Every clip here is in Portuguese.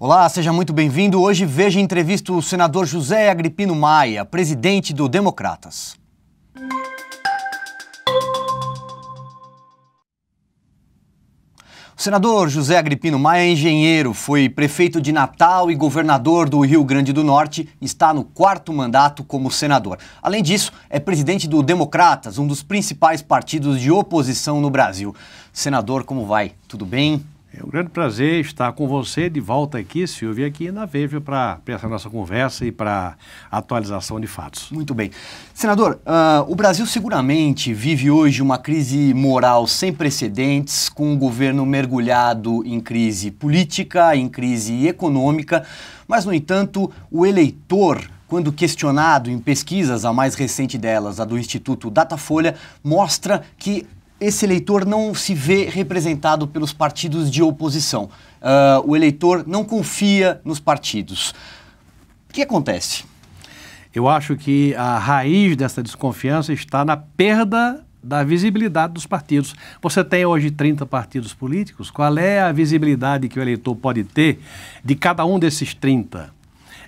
Olá, seja muito bem-vindo. Hoje veja em entrevista o senador José Agripino Maia, presidente do Democratas. O senador José Agripino Maia é engenheiro, foi prefeito de Natal e governador do Rio Grande do Norte, está no quarto mandato como senador. Além disso, é presidente do Democratas, um dos principais partidos de oposição no Brasil. Senador, como vai? Tudo bem? É um grande prazer estar com você de volta aqui, Silvio, aqui na Vejo, para essa nossa conversa e para atualização de fatos. Muito bem. Senador, uh, o Brasil seguramente vive hoje uma crise moral sem precedentes, com o governo mergulhado em crise política, em crise econômica, mas, no entanto, o eleitor quando questionado em pesquisas, a mais recente delas, a do Instituto Datafolha, mostra que esse eleitor não se vê representado pelos partidos de oposição. Uh, o eleitor não confia nos partidos. O que acontece? Eu acho que a raiz dessa desconfiança está na perda da visibilidade dos partidos. Você tem hoje 30 partidos políticos. Qual é a visibilidade que o eleitor pode ter de cada um desses 30?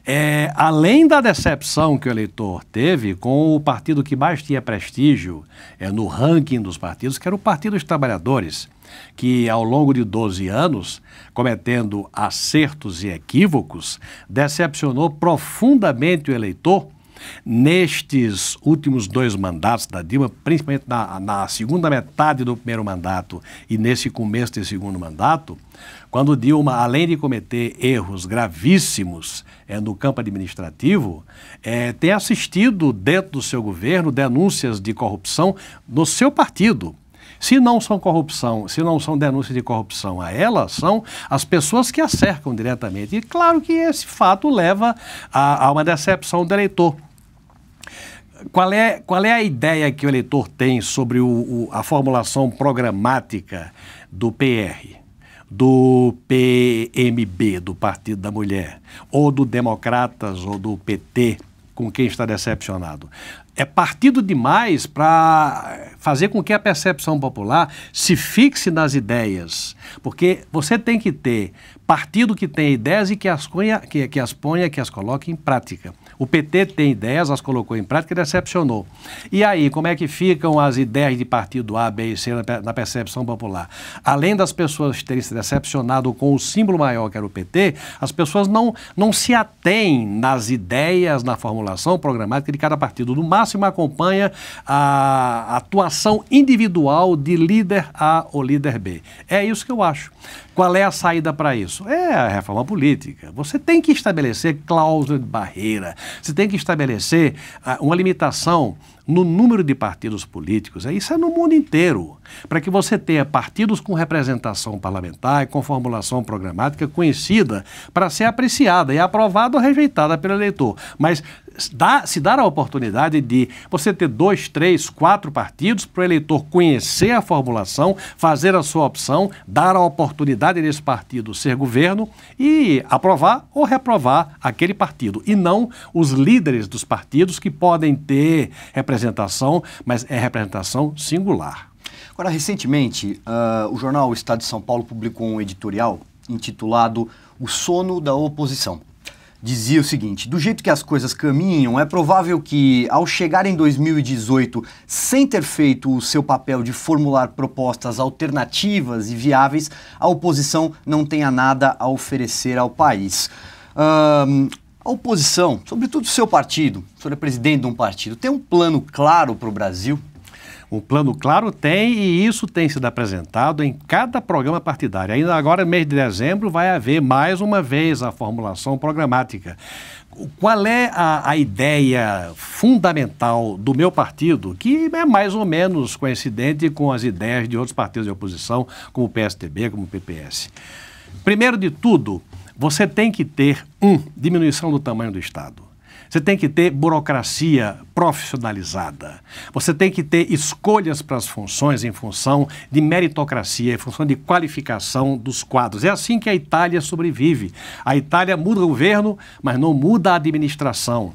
É, além da decepção que o eleitor teve com o partido que mais tinha prestígio é, no ranking dos partidos, que era o Partido dos Trabalhadores, que ao longo de 12 anos, cometendo acertos e equívocos, decepcionou profundamente o eleitor nestes últimos dois mandatos da Dilma, principalmente na, na, segunda metade do primeiro mandato e nesse começo desse segundo mandato, quando Dilma, além de cometer erros gravíssimos é, no campo administrativo, é, tem assistido dentro do seu governo denúncias de corrupção no seu partido. Se não são corrupção, se não são denúncias de corrupção a ela, são as pessoas que a cercam diretamente. E claro que esse fato leva a, a uma decepção do eleitor. Qual é, qual é a ideia que o eleitor tem sobre o, o, a formulação programática do PR? do PMB, do Partido da Mulher, ou do Democratas ou do PT, com quem está decepcionado. É partido demais para fazer com que a percepção popular se fixe nas ideias. Porque você tem que ter partido que tenha ideias e que as, cunha, que, que as ponha, que as coloque em prática. O PT tem ideias, as colocou em prática e decepcionou. E aí, como é que ficam as ideias de partido A, B e C na percepção popular? Além das pessoas terem se decepcionado com o símbolo maior que era o PT, as pessoas não, não se atêm nas ideias, na formulação programática de cada partido. No máximo, acompanha a atuação individual de líder A ou líder B. É isso que eu acho. Qual é a saída para isso? É a reforma política. Você tem que estabelecer cláusula de barreira, você tem que estabelecer ah, uma limitação no número de partidos políticos. Isso é no mundo inteiro. Para que você tenha partidos com representação parlamentar e com formulação programática conhecida para ser apreciada e aprovada ou rejeitada pelo eleitor. Mas se dar a oportunidade de você ter dois, três, quatro partidos para o eleitor conhecer a formulação, fazer a sua opção, dar a oportunidade desse partido ser governo e aprovar ou reprovar aquele partido. E não os líderes dos partidos que podem ter representação, mas é representação singular. Agora, recentemente, uh, o jornal o Estado de São Paulo publicou um editorial intitulado O Sono da Oposição dizia o seguinte: do jeito que as coisas caminham, é provável que, ao chegar em 2018 sem ter feito o seu papel de formular propostas alternativas e viáveis, a oposição não tenha nada a oferecer ao país. Um, a oposição, sobretudo o seu partido, o senhor é presidente de um partido, tem um plano claro para o Brasil? O plano claro tem e isso tem sido apresentado em cada programa partidário. Ainda agora, mês de dezembro, vai haver mais uma vez a formulação programática. Qual é a, a ideia fundamental do meu partido, que é mais ou menos coincidente com as ideias de outros partidos de oposição, como o PSDB, como o PPS? Primeiro de tudo, você tem que ter, um, diminuição do tamanho do Estado. Você tem que ter burocracia profissionalizada. Você tem que ter escolhas para as funções em função de meritocracia, em função de qualificação dos quadros. É assim que a Itália sobrevive. A Itália muda o governo, mas não muda a administração.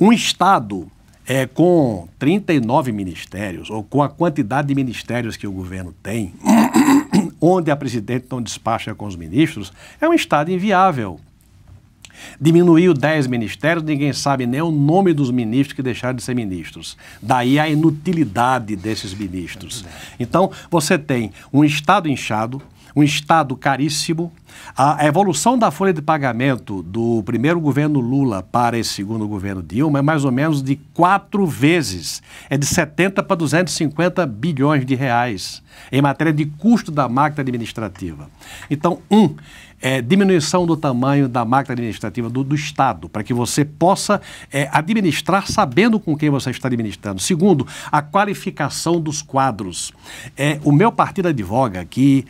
Um Estado é, com 39 ministérios, ou com a quantidade de ministérios que o governo tem, onde a presidente não despacha com os ministros, é um Estado inviável. Diminuiu 10 ministérios, ninguém sabe nem o nome dos ministros que deixaram de ser ministros. Daí a inutilidade desses ministros. Então, você tem um Estado inchado, um Estado caríssimo. A evolução da folha de pagamento do primeiro governo Lula para esse segundo governo Dilma é mais ou menos de quatro vezes. É de 70 para 250 bilhões de reais em matéria de custo da máquina administrativa. Então, um, é, diminuição do tamanho da máquina administrativa do, do Estado, para que você possa é, administrar sabendo com quem você está administrando. Segundo, a qualificação dos quadros. É, o meu partido advoga que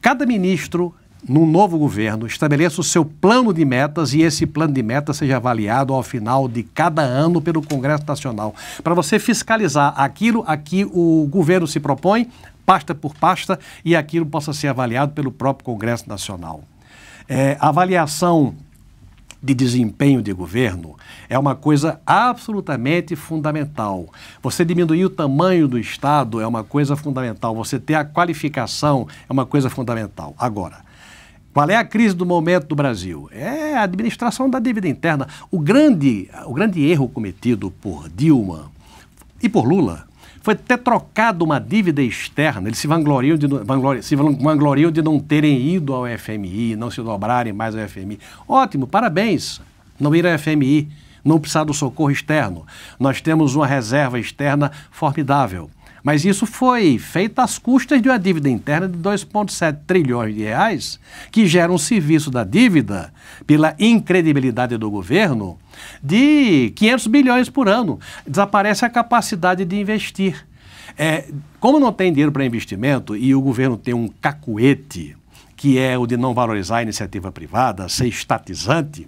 cada ministro no novo governo estabeleça o seu plano de metas e esse plano de metas seja avaliado ao final de cada ano pelo Congresso Nacional, para você fiscalizar aquilo a que o governo se propõe, pasta por pasta, e aquilo possa ser avaliado pelo próprio Congresso Nacional. É, avaliação de desempenho de governo é uma coisa absolutamente fundamental. Você diminuir o tamanho do Estado é uma coisa fundamental. Você ter a qualificação é uma coisa fundamental. Agora, qual é a crise do momento do Brasil? É a administração da dívida interna. O grande, o grande erro cometido por Dilma e por Lula foi até trocado uma dívida externa. Eles se vangloriam de, vangloriam, se vangloriam de não terem ido ao FMI, não se dobrarem mais ao FMI. Ótimo, parabéns. Não ir ao FMI, não precisar do socorro externo. Nós temos uma reserva externa formidável. Mas isso foi feito às custas de uma dívida interna de 2,7 trilhões de reais, que gera um serviço da dívida, pela incredibilidade do governo, de 500 bilhões por ano. Desaparece a capacidade de investir. É, como não tem dinheiro para investimento e o governo tem um cacuete, que é o de não valorizar a iniciativa privada, ser estatizante,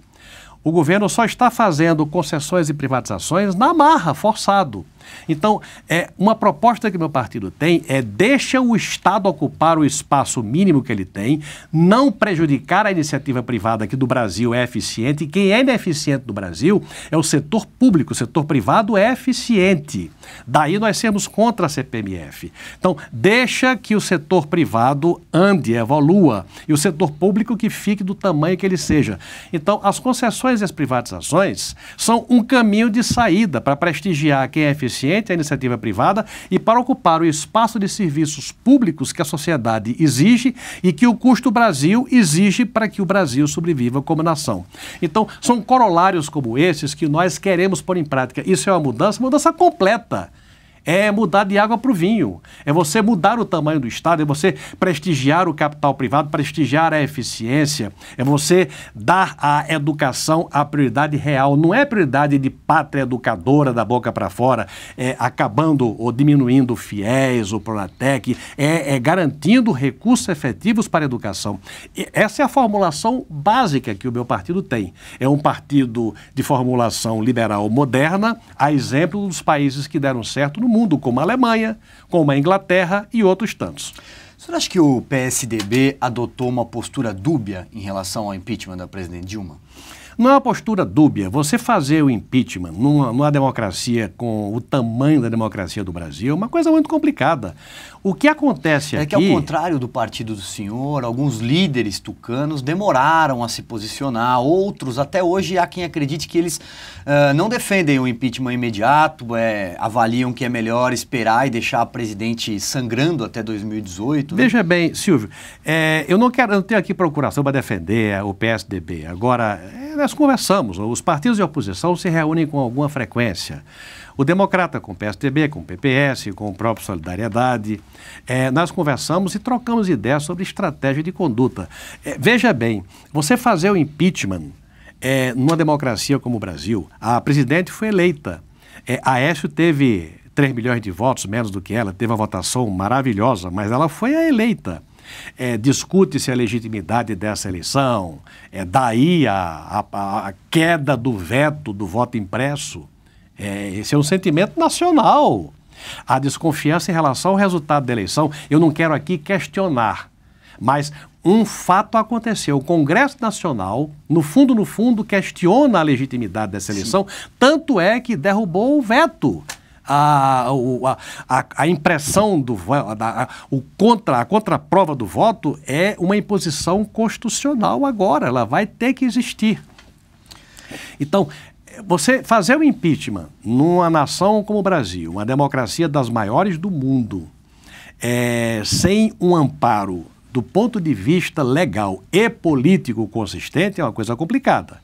o governo só está fazendo concessões e privatizações na marra, forçado. Então, é uma proposta que meu partido tem é deixa o Estado ocupar o espaço mínimo que ele tem, não prejudicar a iniciativa privada que do Brasil é eficiente. Quem é ineficiente do Brasil é o setor público, o setor privado é eficiente. Daí nós sermos contra a CPMF. Então, deixa que o setor privado ande, evolua e o setor público que fique do tamanho que ele seja. Então, as concessões e as privatizações são um caminho de saída para prestigiar quem é eficiente a iniciativa privada e para ocupar o espaço de serviços públicos que a sociedade exige e que o custo Brasil exige para que o Brasil sobreviva como nação. Então, são corolários como esses que nós queremos pôr em prática. Isso é uma mudança, mudança completa é mudar de água para o vinho, é você mudar o tamanho do Estado, é você prestigiar o capital privado, prestigiar a eficiência, é você dar à educação a prioridade real. Não é prioridade de pátria educadora da boca para fora, é acabando ou diminuindo o FIES, o Pronatec, é, é garantindo recursos efetivos para a educação. E essa é a formulação básica que o meu partido tem. É um partido de formulação liberal moderna, a exemplo dos países que deram certo no mundo, como a Alemanha, como a Inglaterra e outros tantos. O senhor acha que o PSDB adotou uma postura dúbia em relação ao impeachment da presidente Dilma? Não é uma postura dúbia. Você fazer o impeachment numa, numa, democracia com o tamanho da democracia do Brasil é uma coisa muito complicada. O que acontece é aqui... É que ao contrário do partido do senhor, alguns líderes tucanos demoraram a se posicionar, outros até hoje há quem acredite que eles uh, não defendem o impeachment imediato, é, avaliam que é melhor esperar e deixar a presidente sangrando até 2018. Né? Veja bem, Silvio, é, eu não quero, eu não tenho aqui procuração para defender o PSDB. Agora, é, nós conversamos, os partidos de oposição se reúnem com alguma frequência o Democrata com o PSDB, com o PPS, com o próprio Solidariedade. É, nós conversamos e trocamos ideias sobre estratégia de conduta. É, veja bem, você fazer o impeachment é, numa democracia como o Brasil, a presidente foi eleita. É, Aécio teve 3 milhões de votos, menos do que ela, teve uma votação maravilhosa, mas ela foi a eleita. É, discute-se a legitimidade dessa eleição, é, daí a, a, a, queda do veto do voto impresso. É, esse é um sentimento nacional. A desconfiança em relação ao resultado da eleição, eu não quero aqui questionar, mas um fato aconteceu. O Congresso Nacional, no fundo, no fundo, questiona a legitimidade dessa eleição, Sim. tanto é que derrubou o veto. A, a, a impressão do a, o contra, a contraprova do voto é uma imposição constitucional agora, ela vai ter que existir. Então, você fazer o impeachment numa nação como o Brasil, uma democracia das maiores do mundo, é, sem um amparo do ponto de vista legal e político consistente, é uma coisa complicada.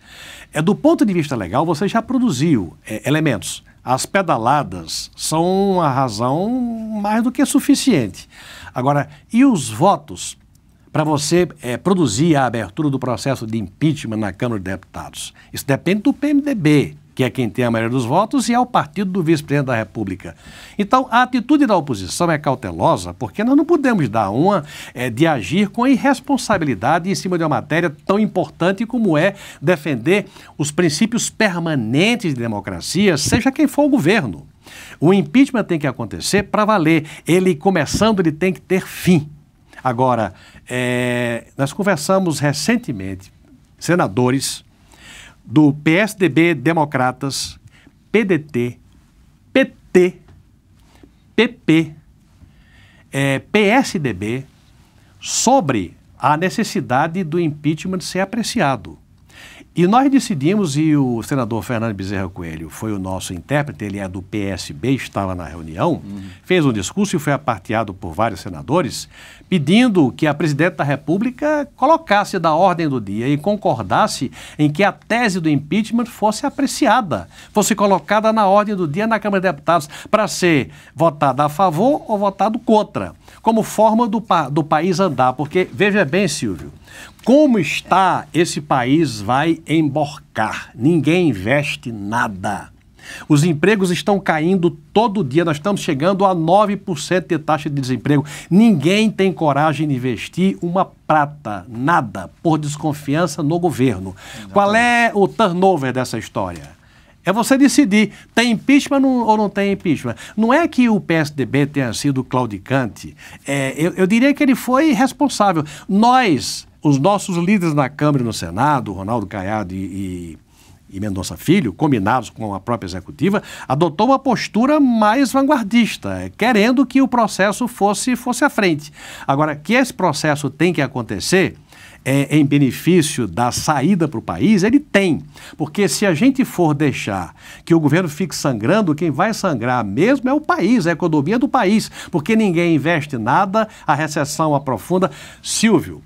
É do ponto de vista legal, você já produziu é, elementos. As pedaladas são uma razão mais do que suficiente. Agora, e os votos para você é, produzir a abertura do processo de impeachment na Câmara de Deputados. Isso depende do PMDB, que é quem tem a maioria dos votos e é o partido do vice-presidente da República. Então, a atitude da oposição é cautelosa, porque nós não podemos dar uma é, de agir com irresponsabilidade em cima de uma matéria tão importante como é defender os princípios permanentes de democracia, seja quem for o governo. O impeachment tem que acontecer para valer. Ele começando, ele tem que ter fim. Agora, é, nós conversamos recentemente, senadores do PSDB Democratas, PDT, PT, PP, é, PSDB, sobre a necessidade do impeachment ser apreciado. E nós decidimos, e o senador Fernando Bezerra Coelho foi o nosso intérprete, ele é do PSB, estava na reunião, uhum. fez um discurso e foi aparteado por vários senadores, pedindo que a presidente da República colocasse da ordem do dia e concordasse em que a tese do impeachment fosse apreciada, fosse colocada na ordem do dia na Câmara de Deputados para ser votada a favor ou votada contra, como forma do, pa do país andar. Porque, veja bem, Silvio, como está esse país vai emborcar. Ninguém investe nada. Os empregos estão caindo todo dia. Nós estamos chegando a 9% de taxa de desemprego. Ninguém tem coragem de investir uma prata, nada, por desconfiança no governo. Exatamente. Qual é o turnover dessa história? É você decidir, tem impeachment ou não tem impeachment. Não é que o PSDB tenha sido claudicante. É, eu, eu diria que ele foi responsável. Nós os nossos líderes na Câmara e no Senado, Ronaldo Caiado e, e, e Mendonça Filho, combinados com a própria executiva, adotou uma postura mais vanguardista, querendo que o processo fosse, fosse à frente. Agora, que esse processo tem que acontecer. É, em benefício da saída para o país, ele tem. Porque se a gente for deixar que o governo fique sangrando, quem vai sangrar mesmo é o país, é a economia do país. Porque ninguém investe nada, a recessão aprofunda. Silvio,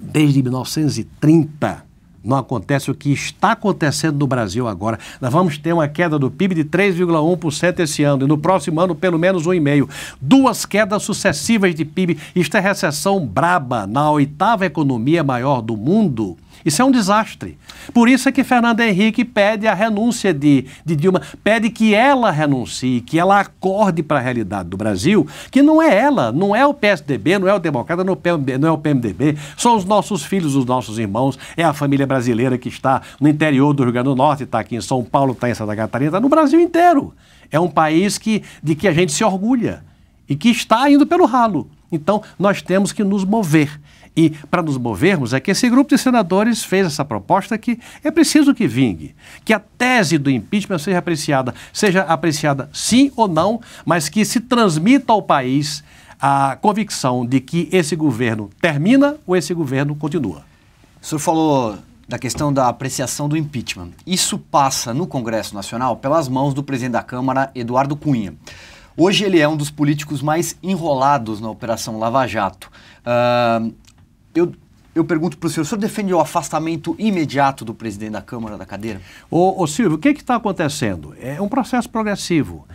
Desde 1930 não acontece o que está acontecendo no Brasil agora. Nós vamos ter uma queda do PIB de 3,1% esse ano e no próximo ano pelo menos 1,5%. Duas quedas sucessivas de PIB. Isto é recessão braba na oitava economia maior do mundo. Isso é um desastre. Por isso é que Fernando Henrique pede a renúncia de, de Dilma, pede que ela renuncie, que ela acorde para a realidade do Brasil, que não é ela, não é o PSDB, não é o Democrata, não é o PMDB, é são os nossos filhos, os nossos irmãos, é a família brasileira que está no interior do Rio Grande do Norte, está aqui em São Paulo, está em Santa Catarina, está no Brasil inteiro. É um país que, de que a gente se orgulha e que está indo pelo ralo. Então, nós temos que nos mover. E, para nos movermos, é que esse grupo de senadores fez essa proposta que é preciso que vingue, que a tese do impeachment seja apreciada, seja apreciada sim ou não, mas que se transmita ao país a convicção de que esse governo termina ou esse governo continua. O senhor falou da questão da apreciação do impeachment. Isso passa no Congresso Nacional pelas mãos do presidente da Câmara, Eduardo Cunha. Hoje ele é um dos políticos mais enrolados na Operação Lava Jato. Uh, eu, eu pergunto para o senhor, o senhor defende o afastamento imediato do presidente da Câmara da cadeira? Ô, ô Silvio, o que está acontecendo? É um processo progressivo.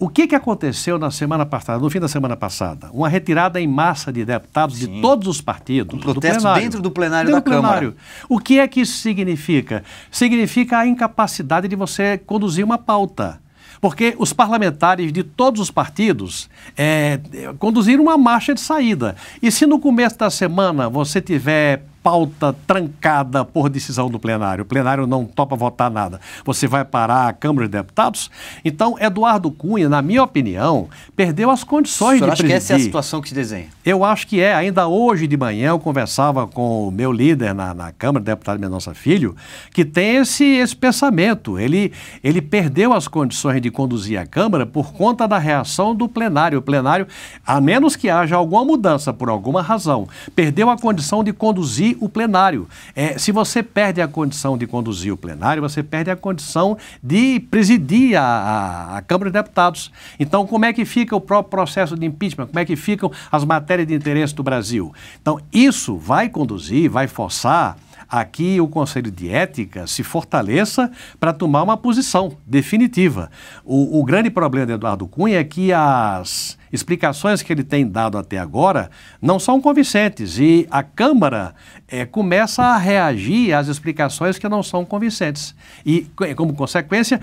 O que, que aconteceu na semana passada, no fim da semana passada? Uma retirada em massa de deputados Sim. de todos os partidos. Um protesto do plenário, dentro do plenário dentro da plenário. Câmara. O que é que isso significa? Significa a incapacidade de você conduzir uma pauta. Porque os parlamentares de todos os partidos é, conduziram uma marcha de saída. E se no começo da semana você tiver pauta trancada por decisão do plenário. O plenário não topa votar nada. Você vai parar a Câmara de Deputados? Então, Eduardo Cunha, na minha opinião, perdeu as condições de presidir. que essa é a situação que se desenha? Eu acho que é. Ainda hoje de manhã eu conversava com o meu líder na, na Câmara, deputado Mendonça Filho, que tem esse, esse pensamento. Ele, ele perdeu as condições de conduzir a Câmara por conta da reação do plenário. O plenário, a menos que haja alguma mudança por alguma razão, perdeu a condição de conduzir o plenário. É, se você perde a condição de conduzir o plenário, você perde a condição de presidir a, a, a Câmara de Deputados. Então, como é que fica o próprio processo de impeachment? Como é que ficam as matérias de interesse do Brasil? Então, isso vai conduzir, vai forçar aqui o Conselho de Ética se fortaleça para tomar uma posição definitiva. O, o grande problema de Eduardo Cunha é que as explicações que ele tem dado até agora não são convincentes e a Câmara é, começa a reagir às explicações que não são convincentes. E, eh, como consequência,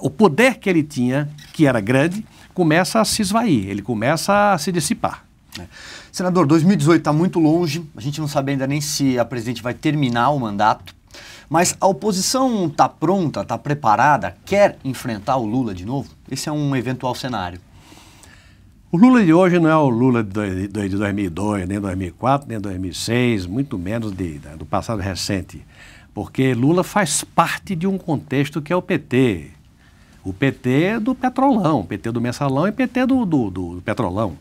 o poder que ele tinha, que era grande, começa a se esvair, ele começa a se dissipar. Né. Senador, 2018 está muito longe, a gente não sabe ainda nem se a presidente vai terminar o mandato. Mas a oposição está pronta, está preparada, quer enfrentar o Lula de novo? Esse é um eventual cenário. O Lula de hoje não é o Lula de 2002, nem 2004, nem 2006, muito menos de, né, do passado recente, porque Lula faz parte de um contexto que é o PT. O PT é do petrolão, PT do mensalão e PT do, do, do petrolão.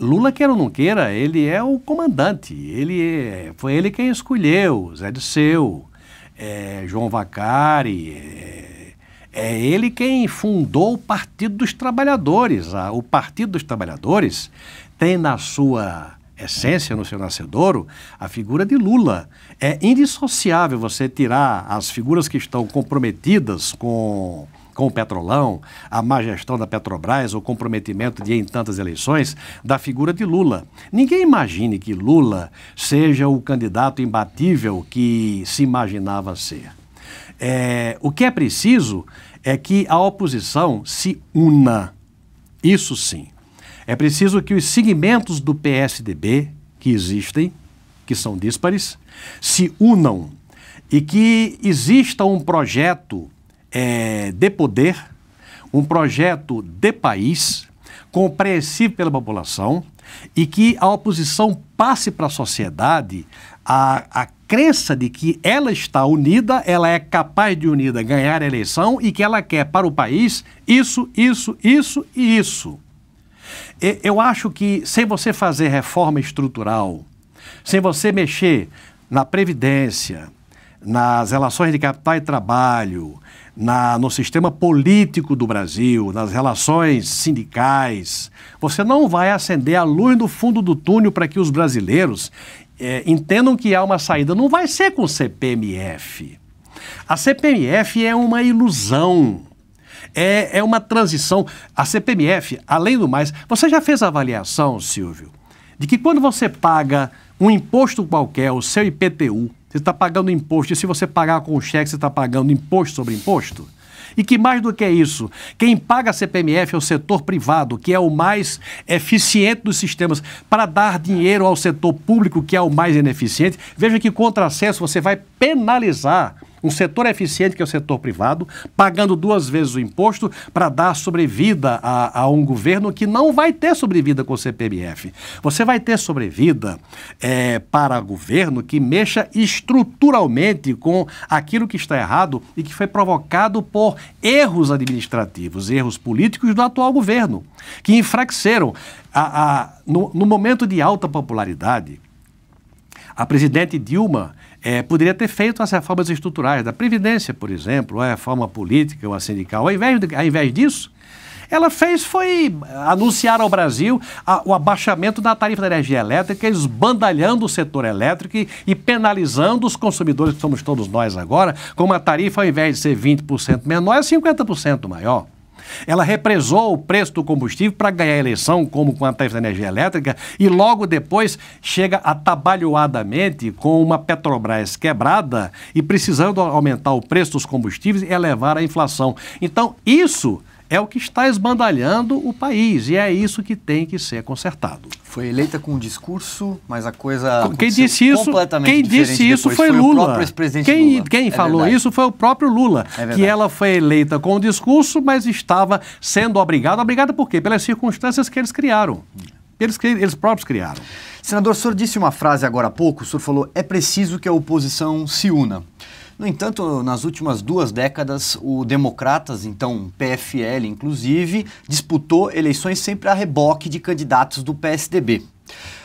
Lula, queira ou não queira, ele é o comandante. Ele é, foi ele quem escolheu Zé Disseu, é, João Vacari, é, é ele quem fundou o Partido dos Trabalhadores. O Partido dos Trabalhadores tem na sua essência, no seu nascedouro, a figura de Lula. É indissociável você tirar as figuras que estão comprometidas com com o Petrolão, a má gestão da Petrobras, o comprometimento de em tantas eleições, da figura de Lula. Ninguém imagine que Lula seja o candidato imbatível que se imaginava ser. É, o que é preciso é que a oposição se una. Isso sim. É preciso que os segmentos do PSDB, que existem, que são díspares, se unam e que exista um projeto é, de poder, um projeto de país, compreensível pela população, e que a oposição passe para a sociedade a, a crença de que ela está unida, ela é capaz de unida ganhar a eleição e que ela quer para o país isso, isso, isso e isso. Eu acho que sem você fazer reforma estrutural, sem você mexer na previdência, nas relações de capital e trabalho, na, no sistema político do Brasil, nas relações sindicais, você não vai acender a luz no fundo do túnel para que os brasileiros é, entendam que há uma saída. Não vai ser com CPMF. A CPMF é uma ilusão. É, é uma transição. A CPMF, além do mais, você já fez a avaliação, Silvio, de que quando você paga um imposto qualquer, o seu IPTU, você está pagando imposto, e se você pagar com cheque, você está pagando imposto sobre imposto? E que mais do que isso, quem paga a CPMF é o setor privado, que é o mais eficiente dos sistemas, para dar dinheiro ao setor público, que é o mais ineficiente. Veja que contra acesso você vai penalizar um setor é eficiente que é o setor privado, pagando duas vezes o imposto para dar sobrevida a, a, um governo que não vai ter sobrevida com o CPMF. Você vai ter sobrevida é, para governo que mexa estruturalmente com aquilo que está errado e que foi provocado por erros administrativos, erros políticos do atual governo, que enfraqueceram. A, a, no, no momento de alta popularidade, a presidente Dilma é, poderia ter feito as reformas estruturais da Previdência, por exemplo, ou é, a reforma política ou a sindical. Ao invés, ao invés disso, ela fez foi anunciar ao Brasil a, o abaixamento da tarifa da energia elétrica, esbandalhando o setor elétrico e, e, penalizando os consumidores, que somos todos nós agora, com uma tarifa, ao invés de ser 20% menor, é 50% maior. Ela represou o preço do combustível para ganhar a eleição, como com a tarifa da energia elétrica, e logo depois chega atabalhoadamente com uma Petrobras quebrada e precisando aumentar o preço dos combustíveis e elevar a inflação. Então, isso é o que está esbandalhando o país e é isso que tem que ser consertado. Foi eleita com um discurso, mas a coisa quem disse isso, completamente quem disse isso foi, foi Lula. O próprio quem Lula. quem é falou verdade. isso foi o próprio Lula, é que ela foi eleita com o um discurso, mas estava sendo obrigada, obrigada por quê? Pelas circunstâncias que eles criaram. Eles, eles próprios criaram. Senador, o senhor disse uma frase agora há pouco, o senhor falou: "É preciso que a oposição se una". No entanto, nas últimas duas décadas, o Democratas, então PFL inclusive, disputou eleições sempre a reboque de candidatos do PSDB. Uh,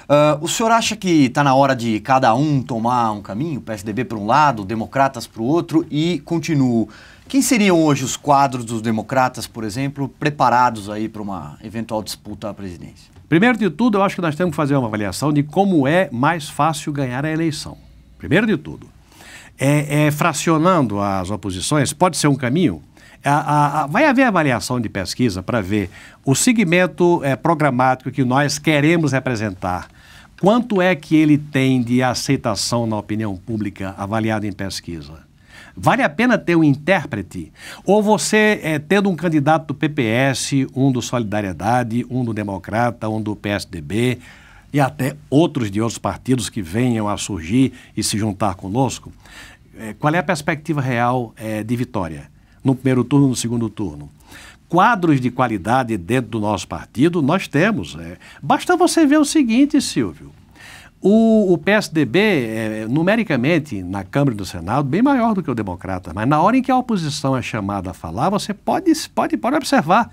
ah, o senhor acha que está na hora de cada um tomar um caminho, PSDB para um lado, Democratas para o outro? E continuo. Quem seriam hoje os quadros dos Democratas, por exemplo, preparados aí para uma eventual disputa à presidência? Primeiro de tudo, eu acho que nós temos que fazer uma avaliação de como é mais fácil ganhar a eleição. Primeiro de tudo é, é, fracionando as oposições pode ser um caminho? A, a, a, vai haver avaliação de pesquisa para ver o segmento é, programático que nós queremos representar. Quanto é que ele tem de aceitação na opinião pública avaliada em pesquisa? Vale a pena ter um intérprete? Ou você, é, tendo um candidato do PPS, um do Solidariedade, um do Democrata, um do PSDB, e até outros de outros partidos que venham a surgir e se juntar conosco, é, qual é a perspectiva real é, de vitória no primeiro turno, no segundo turno? Quadros de qualidade dentro do nosso partido nós temos. É. Basta você ver o seguinte, Silvio. O, o PSDB, é, numericamente, na Câmara e no Senado, bem maior do que o Democrata, mas na hora em que a oposição é chamada a falar, você pode, pode, pode observar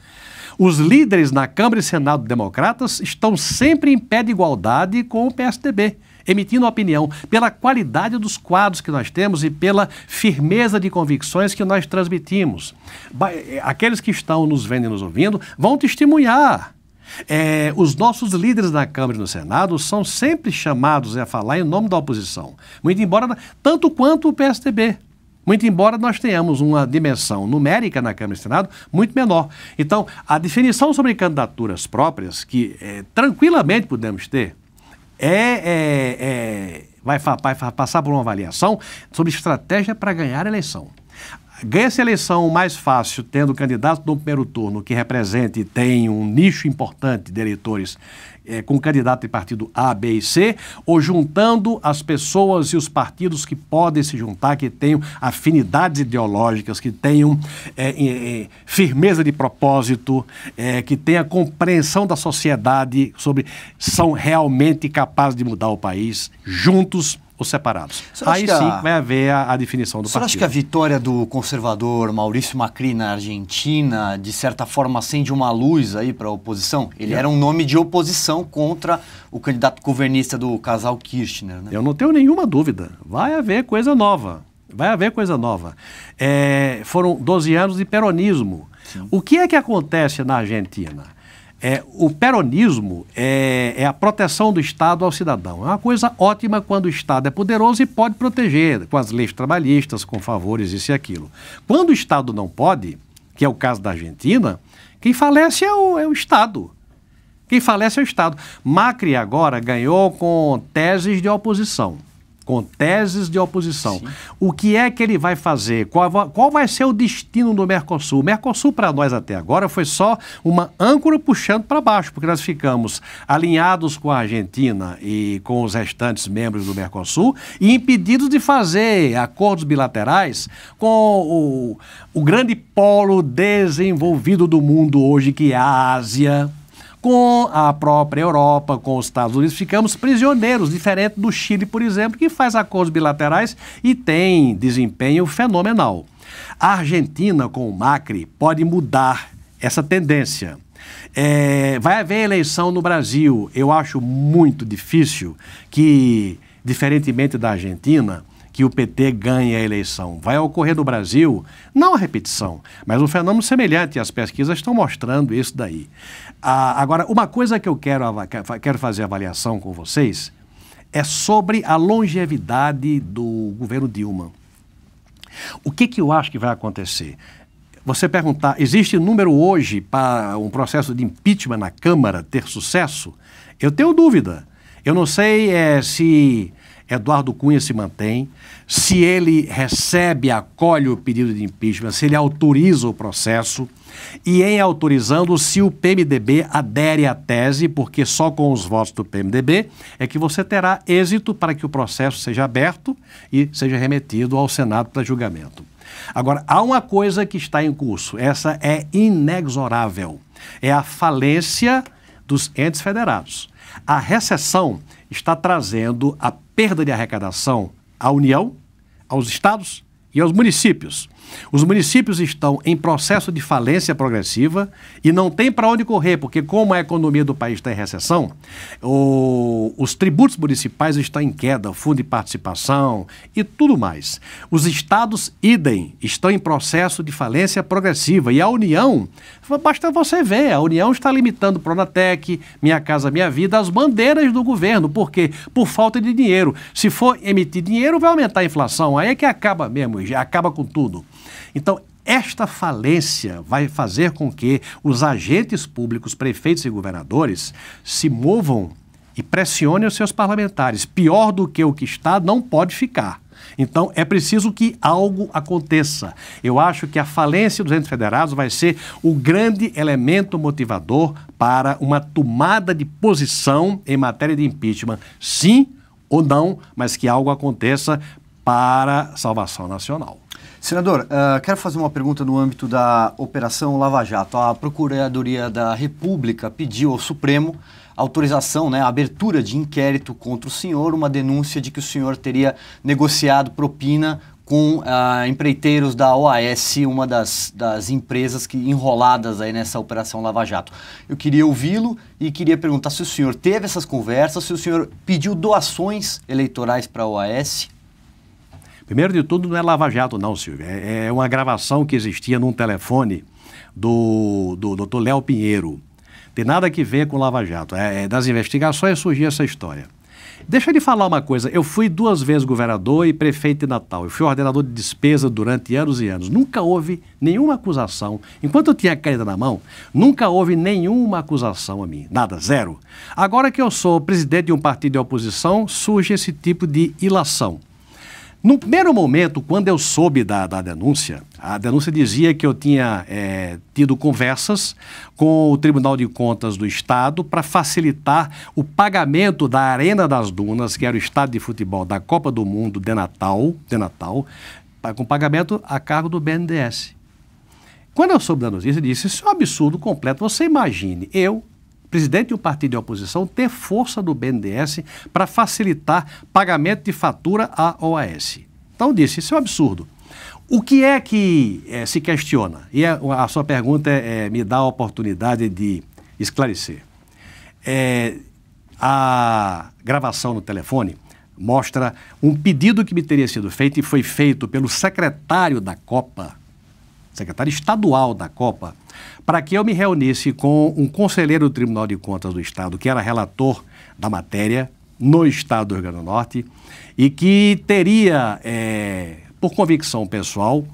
os líderes na Câmara e Senado democratas estão sempre em pé de igualdade com o PSDB, emitindo opinião pela qualidade dos quadros que nós temos e pela firmeza de convicções que nós transmitimos. Eh, aqueles que estão nos vendo e nos ouvindo vão testemunhar. É, os nossos líderes na Câmara e no Senado são sempre chamados a falar em nome da oposição, muito embora tanto quanto o PSDB. Muito embora nós tenhamos uma dimensão numérica na Câmara e Senado muito menor. Então, a definição sobre candidaturas próprias, que é, tranquilamente podemos ter, é, é, é vai, vai, passar por uma avaliação sobre estratégia para ganhar a eleição. Ganha essa eleição mais fácil tendo candidato no primeiro turno que represente e tem um nicho importante de eleitores é, com candidato de partido A, B e C, ou juntando as pessoas e os partidos que podem se juntar, que tenham afinidades ideológicas, que tenham é, é, firmeza de propósito, é, que tenham compreensão da sociedade sobre são realmente capazes de mudar o país juntos os separados. Aí sim a... vai haver a, a definição do Você partido. Você acha que a vitória do conservador Maurício Macri na Argentina, de certa forma, acende uma luz aí para a oposição? Ele eu... era um nome de oposição contra o candidato governista do casal Kirchner, né? Eu não tenho nenhuma dúvida. Vai haver coisa nova. Vai haver coisa nova. É, foram 12 anos de peronismo. Sim. O que é que acontece na Argentina? É, o peronismo é, é, a proteção do Estado ao cidadão. É uma coisa ótima quando o Estado é poderoso e pode proteger com as leis trabalhistas, com favores, isso e aquilo. Quando o Estado não pode, que é o caso da Argentina, quem falece é o, é o Estado. Quem falece é o Estado. Macri agora ganhou com teses de oposição com teses de oposição. Sim. O que é que ele vai fazer? Qual, qual vai ser o destino do Mercosul? O Mercosul, para nós até agora, foi só uma âncora puxando para baixo, porque nós ficamos alinhados com a Argentina e com os restantes membros do Mercosul e impedidos de fazer acordos bilaterais com o, o grande polo desenvolvido do mundo hoje, que é a Ásia com a própria Europa, com os Estados Unidos, ficamos prisioneiros, diferente do Chile, por exemplo, que faz acordos bilaterais e tem desempenho fenomenal. A Argentina, com o Macri, pode mudar essa tendência. É, vai haver eleição no Brasil. Eu acho muito difícil que, diferentemente da Argentina, que o PT ganhe a eleição. Vai ocorrer no Brasil, não a repetição, mas um fenômeno semelhante, e as pesquisas estão mostrando isso daí. Ah, agora, uma coisa que eu quero, quero fazer avaliação com vocês é sobre a longevidade do governo Dilma. O que, que eu acho que vai acontecer? Você perguntar, existe número hoje para um processo de impeachment na Câmara ter sucesso? Eu tenho dúvida. Eu não sei é, se Eduardo Cunha se mantém, se ele recebe, acolhe o pedido de impeachment, se ele autoriza o processo, e em autorizando, se o PMDB adere à tese, porque só com os votos do PMDB é que você terá êxito para que o processo seja aberto e seja remetido ao Senado para julgamento. Agora, há uma coisa que está em curso, essa é inexorável: é a falência dos entes federados. A recessão está trazendo a perda de arrecadação à União, aos estados e aos municípios. Os municípios estão em processo de falência progressiva e não tem para onde correr, porque como a economia do país está em recessão, o, os tributos municipais estão em queda, o fundo de participação e tudo mais. Os estados, idem, estão em processo de falência progressiva e a União, basta você ver, a União está limitando o Pronatec, Minha Casa Minha Vida, as bandeiras do governo, porque por falta de dinheiro. Se for emitir dinheiro, vai aumentar a inflação, aí é que acaba mesmo, acaba com tudo. Então, esta falência vai fazer com que os agentes públicos, prefeitos e governadores, se movam e pressionem os seus parlamentares. Pior do que o que está, não pode ficar. Então, é preciso que algo aconteça. Eu acho que a falência dos entes federados vai ser o grande elemento motivador para uma tomada de posição em matéria de impeachment. Sim ou não, mas que algo aconteça para salvação nacional. Senador, uh, quero fazer uma pergunta no âmbito da Operação Lava Jato. A Procuradoria da República pediu ao Supremo autorização, né, a abertura de inquérito contra o senhor, uma denúncia de que o senhor teria negociado propina com uh, empreiteiros da OAS, uma das, das empresas que enroladas aí nessa operação Lava Jato. Eu queria ouvi-lo e queria perguntar se o senhor teve essas conversas, se o senhor pediu doações eleitorais para a OAS Primeiro de tudo, não é Lava Jato, não, Silvio. É, é uma gravação que existia num telefone do, do Dr. Léo Pinheiro. Tem nada que ver com Lava Jato. É, é, das investigações surgiu essa história. Deixa eu lhe falar uma coisa. Eu fui duas vezes governador e prefeito de Natal. Eu fui ordenador de despesa durante anos e anos. Nunca houve nenhuma acusação. Enquanto eu tinha caneta na mão, nunca houve nenhuma acusação a mim. Nada, zero. Agora que eu sou presidente de um partido de oposição, surge esse tipo de ilação. No primeiro momento, quando eu soube da, da denúncia, a denúncia dizia que eu tinha é, tido conversas com o Tribunal de Contas do Estado para facilitar o pagamento da Arena das Dunas, que era o estádio de futebol da Copa do Mundo de Natal, de Natal com pagamento a cargo do BNDES. Quando eu soube da notícia, eu disse: Isso é um absurdo completo. Você imagine, eu, presidente de um partido de oposição ter força do BNDES para facilitar pagamento de fatura à OAS. Então disse, isso é um absurdo. O que é que é, se questiona? E a, é, a sua pergunta é, é, me dá a oportunidade de esclarecer. É, a gravação no telefone mostra um pedido que me teria sido feito e foi feito pelo secretário da Copa, secretário estadual da Copa, para que eu me reunisse com um conselheiro do Tribunal de Contas do Estado, que era relator da matéria no Estado do Rio Grande do Norte, e que teria, é, por convicção pessoal,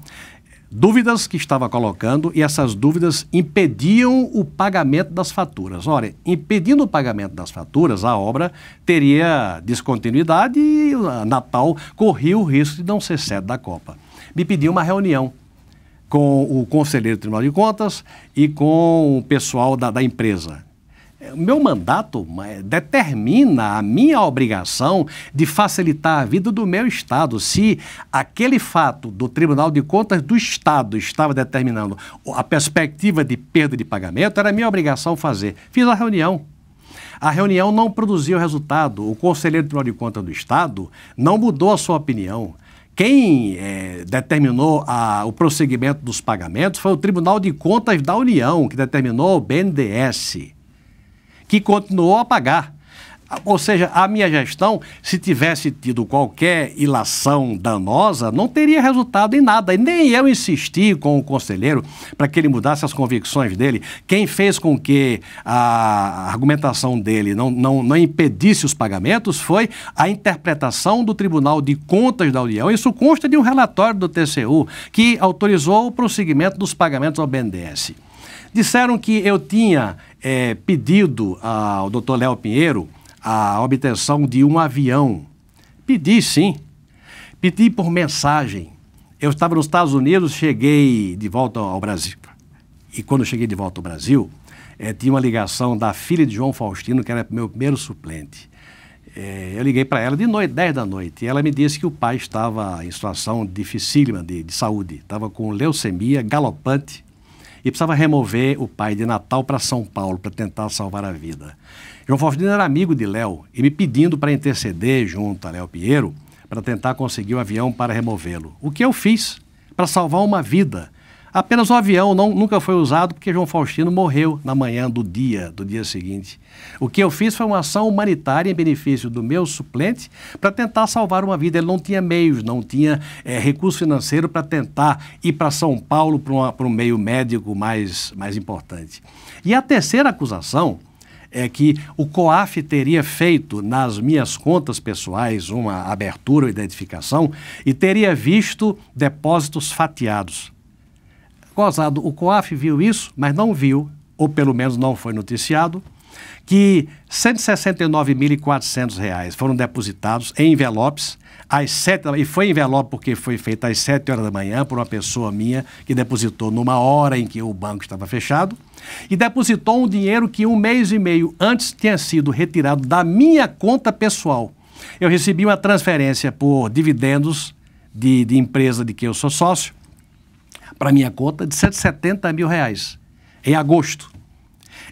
dúvidas que estava colocando e essas dúvidas impediam o pagamento das faturas. Ora, impedindo o pagamento das faturas, a obra teria descontinuidade e a Natal corria o risco de não ser sede da Copa. Me pediu uma reunião com o conselheiro do Tribunal de Contas e com o pessoal da, da empresa. É, o meu mandato determina a minha obrigação de facilitar a vida do meu Estado. Se aquele fato do Tribunal de Contas do Estado estava determinando a perspectiva de perda de pagamento, era minha obrigação fazer. Fiz a reunião. A reunião não produziu resultado. O conselheiro do Tribunal de Contas do Estado não mudou a sua opinião. Quem é, determinou a, o prosseguimento dos pagamentos foi o Tribunal de Contas da União, que determinou o BNDES, que continuou a pagar. Ou seja, a minha gestão, se tivesse tido qualquer ilação danosa, não teria resultado em nada. E nem eu insisti com o conselheiro para que ele mudasse as convicções dele. Quem fez com que a argumentação dele não, não, não impedisse os pagamentos foi a interpretação do Tribunal de Contas da União. Isso consta de um relatório do TCU que autorizou o prosseguimento dos pagamentos ao BNDES. Disseram que eu tinha é, pedido ao doutor Léo Pinheiro a obtenção de um avião. Pedi, sim. Pedi por mensagem. Eu estava nos Estados Unidos, cheguei de volta ao Brasil. E quando cheguei de volta ao Brasil, é, tinha uma ligação da filha de João Faustino, que era meu primeiro suplente. É, eu liguei para ela de noite, 10 da noite, e ela me disse que o pai estava em situação dificílima de, de saúde, estava com leucemia galopante e precisava remover o pai de Natal para São Paulo para tentar salvar a vida. João Faustino era amigo de Léo e me pedindo para interceder junto a Léo Pinheiro para tentar conseguir o um avião para removê-lo. O que eu fiz para salvar uma vida. Apenas o avião não, nunca foi usado porque João Faustino morreu na manhã do dia, do dia seguinte. O que eu fiz foi uma ação humanitária em benefício do meu suplente para tentar salvar uma vida. Ele não tinha meios, não tinha é, recurso financeiro para tentar ir para São Paulo para um meio médico mais, mais importante. E a terceira acusação é que o COAF teria feito nas minhas contas pessoais uma abertura ou identificação e teria visto depósitos fatiados. Gozado, o COAF viu isso, mas não viu, ou pelo menos não foi noticiado, que R$ 169.400 foram depositados em envelopes às sete e foi envelope porque foi feito às sete horas da manhã por uma pessoa minha que depositou numa hora em que o banco estava fechado e depositou um dinheiro que um mês e meio antes tinha sido retirado da minha conta pessoal. Eu recebi uma transferência por dividendos de, de empresa de que eu sou sócio para minha conta de 170 mil reais em agosto.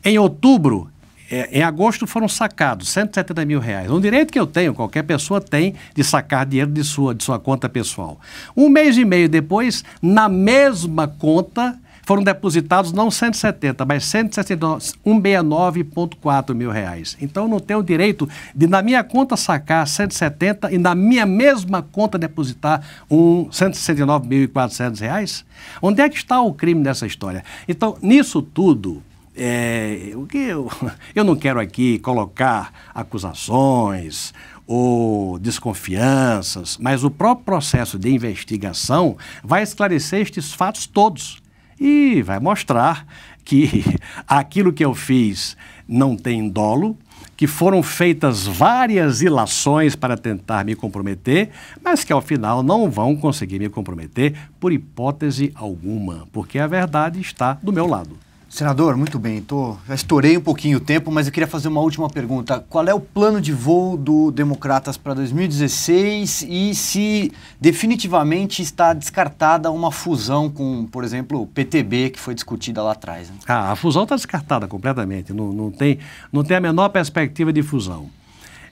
Em outubro, é, em agosto foram sacados 170 mil reais. Um direito que eu tenho, qualquer pessoa tem, de sacar dinheiro de sua, de sua conta pessoal. Um mês e meio depois, na mesma conta, foram depositados não 170, mas 169,4 mil reais. Então, eu não tenho o direito de, na minha conta, sacar 170 e na minha mesma conta depositar um 169.400 reais? Onde é que está o crime nessa história? Então, nisso tudo, é, o que eu, eu não quero aqui colocar acusações ou desconfianças, mas o próprio processo de investigação vai esclarecer estes fatos todos e vai mostrar que aquilo que eu fiz não tem dolo, que foram feitas várias ilações para tentar me comprometer, mas que ao final não vão conseguir me comprometer por hipótese alguma, porque a verdade está do meu lado. Senador, muito bem. Tô, já estourei um pouquinho o tempo, mas eu queria fazer uma última pergunta. Qual é o plano de voo do Democratas para 2016 e se definitivamente está descartada uma fusão com, por exemplo, o PTB que foi discutida lá atrás? Né? Ah, a fusão está descartada completamente. Não, não, tem, não tem a menor perspectiva de fusão.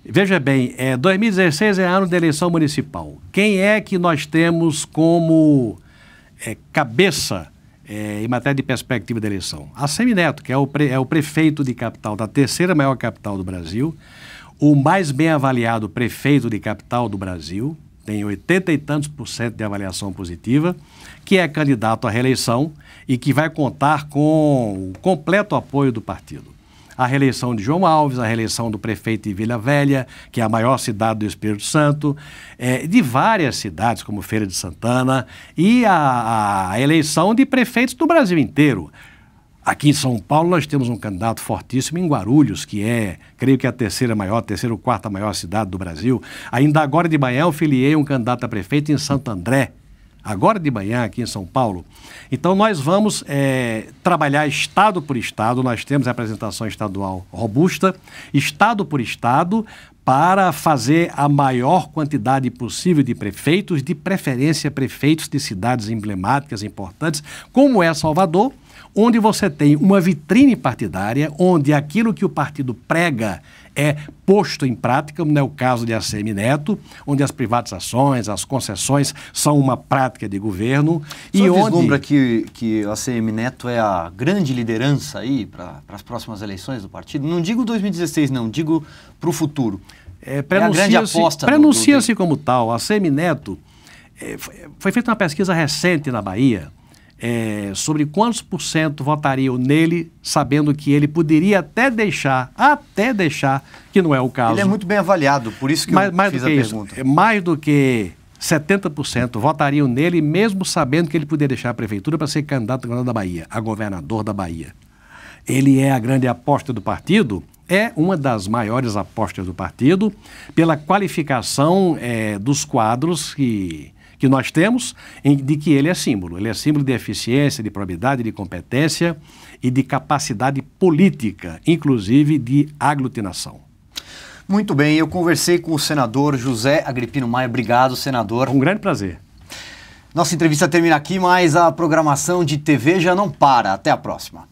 Veja bem, é, 2016 é ano de eleição municipal. Quem é que nós temos como é, cabeça? é, em matéria de perspectiva da eleição. A Semineto, que é o, pre, é o prefeito de capital da terceira maior capital do Brasil, o mais bem avaliado prefeito de capital do Brasil, tem oitenta e tantos por cento de avaliação positiva, que é candidato à reeleição e que vai contar com o completo apoio do partido a reeleição de João Alves, a reeleição do prefeito de Vila Velha, que é a maior cidade do Espírito Santo, é, de várias cidades, como Feira de Santana, e a, a eleição de prefeitos do Brasil inteiro. Aqui em São Paulo nós temos um candidato fortíssimo em Guarulhos, que é, creio que é a terceira maior, terceira ou quarta maior cidade do Brasil. Ainda agora de manhã eu filiei um candidato a prefeito em Santo André, agora de manhã aqui em São Paulo. Então nós vamos é, trabalhar estado por estado, nós temos apresentação estadual robusta, estado por estado, para fazer a maior quantidade possível de prefeitos, de preferência prefeitos de cidades emblemáticas, importantes, como é Salvador, onde você tem uma vitrine partidária, onde aquilo que o partido prega é posto em prática, como é o caso de ACM Neto, onde as privatizações, as concessões são uma prática de governo. O e onde... que, que a ACM Neto é a grande liderança aí para as próximas eleições do partido? Não digo 2016, não, digo para o futuro. É, é a se é prenuncia se como tal. A ACM Neto, é, foi, foi feita uma pesquisa recente na Bahia, é, sobre quantos por cento votariam nele, sabendo que ele poderia até deixar, até deixar, que não é o caso. Ele é muito bem avaliado, por isso que mais, eu mais fiz a isso, pergunta. É, mais do que 70% votariam nele, mesmo sabendo que ele poderia deixar a prefeitura para ser candidato a da Bahia, a governador da Bahia. Ele é a grande aposta do partido, é uma das maiores apostas do partido, pela qualificação é, dos quadros que que nós temos, em, de que ele é símbolo. Ele é símbolo de eficiência, de probidade, de competência e de capacidade política, inclusive de aglutinação. Muito bem, eu conversei com o senador José Agripino Maia. Obrigado, senador. Um grande prazer. Nossa entrevista termina aqui, mas a programação de TV já não para. Até a próxima.